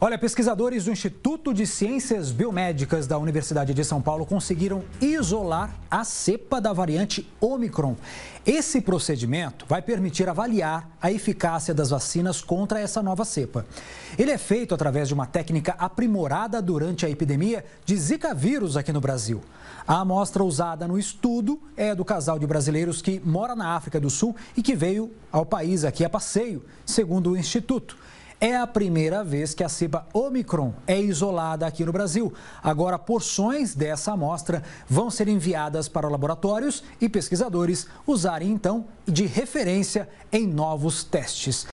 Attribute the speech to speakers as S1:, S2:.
S1: Olha, pesquisadores do Instituto de Ciências Biomédicas da Universidade de São Paulo conseguiram isolar a cepa da variante Omicron. Esse procedimento vai permitir avaliar a eficácia das vacinas contra essa nova cepa. Ele é feito através de uma técnica aprimorada durante a epidemia de Zika vírus aqui no Brasil. A amostra usada no estudo é do casal de brasileiros que mora na África do Sul e que veio ao país aqui a passeio, segundo o Instituto. É a primeira vez que a cepa Omicron é isolada aqui no Brasil. Agora, porções dessa amostra vão ser enviadas para laboratórios e pesquisadores usarem então de referência em novos testes.